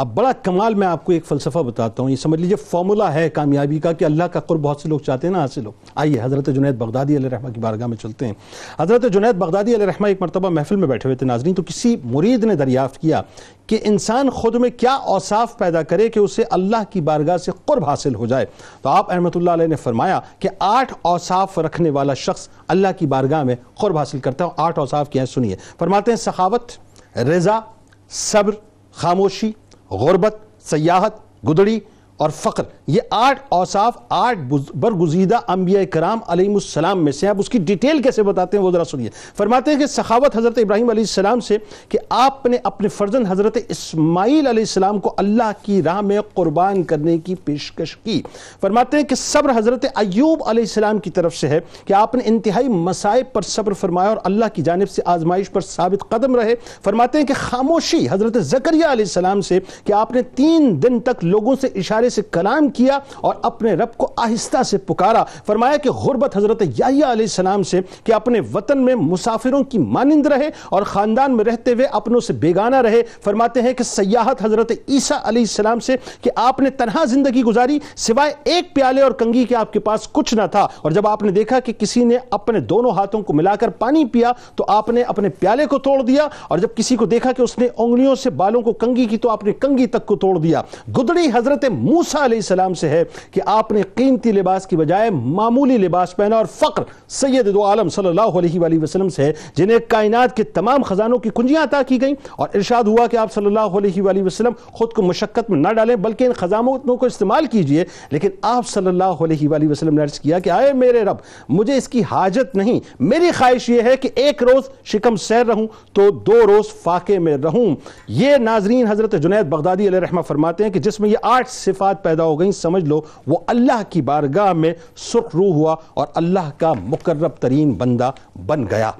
अब बड़ा कमाल मैं आपको एक फ़लसफ़ा बताता हूँ ये समझ लीजिए फार्मूला है कामयाबी का कि अल्लाह का कुर बहुत से लोग चाहते हैं ना हासिल हो आइए हज़रत जुनैद बगदादी रहमा की बारगाह में चलते हैं हज़रत जुनेद बगदादी रहमा एक मरतबा महफिल में बैठे हुए थे नाजरीन तो किसी मुरीद ने दरियाफ़्त किया कि इंसान खुद में क्या औसाफ पैदा करे कि उसे अल्लाह की बारगाह से कुर्ब हासिल हो जाए तो आप अहमत ने फरमाया कि आठ औसाफ रखने वाला शख्स अल्लाह की बारगाह में कुर्ब हासिल करता है आठ औसाफ क्या है सुनिए फरमाते हैं सखावत रज़ा सब्र खामोशी गुरबत सयाहत गुदड़ी और फ़ख्र ये आठ औसाफ आठ बरगुजीदा अम्बिया कराम आलम में से आप उसकी डिटेल कैसे बताते हैं वो ज़रा सुनिए फरमाते हैं कि सखावत हज़रत इब्राहिम सलाम से कि आपने अपने फ़र्जन हज़रत इसमाईल सलाम को अल्लाह की राह में क़ुरबान करने की पेशकश की फरमाते हैं कि सब्र हज़रत अयूब सलाम की तरफ से है कि आपने इंतहाई मसाइब पर सब्र फरमाया और अल्लाह की जानब से आजमाइश पर साबित कदम रहे फरमाते हैं कि खामोशी हज़रत जकरिया सलाम से कि आपने तीन दिन तक लोगों से इशारे इशारे से कलाम किया और अपने रब को आहिस्ता से पुकारा फरमाया कि गुरबत हज़रत यासलाम से कि अपने वतन में मुसाफिरों की मानंद रहे और ख़ानदान में रहते हुए अपनों से बेगाना रहे फरमाते हैं कि सयाहत हज़रत ईसा सलाम से कि आपने तनहा ज़िंदगी गुजारी सिवाय एक प्याले और कंगी के आपके पास कुछ ना था और जब आपने देखा कि किसी ने अपने दोनों हाथों को मिलाकर पानी पिया तो आपने अपने प्याले को तोड़ दिया और जब किसी को देखा कि उसने उंगलियों से बालों को कंगी की तो आपने कंगी तक को तोड़ दिया गुदड़ी हजरत मुँह मूसा सलाम से है कि आपने कीमती लिबास की बजाय मामूली लिबास पहना और फ़क्र सैद दो आलम सल्ला वसलम से है जिन्हें कायनात के तमाम ख़जानों की कुंजियाँ अता की गई और इर्शाद हुआ कि आप सल्ला वसलम ख़ुद को मशक्क़त में ना डालें बल्कि इन ख़जानों को इस्तेमाल कीजिए लेकिन आप सल्ला वसलम ने अर्ज़ किया कि आए मेरे रब मुझे इसकी हाजत नहीं मेरी ख्वाहिश ये है कि एक रोज़ शिकम सैर रहूँ तो दो रोज़ फाके में रहूँ ये नाजरीन हज़रत जुनैद बगदादी रहमा फरमाते हैं कि जिसमें ये आठ सिफा सिफात पैदा हो गई समझ लो वो अल्लाह की बारगाह में सुख रू हुआ और अल्लाह का मुकर्रब तरीन बंदा बन गया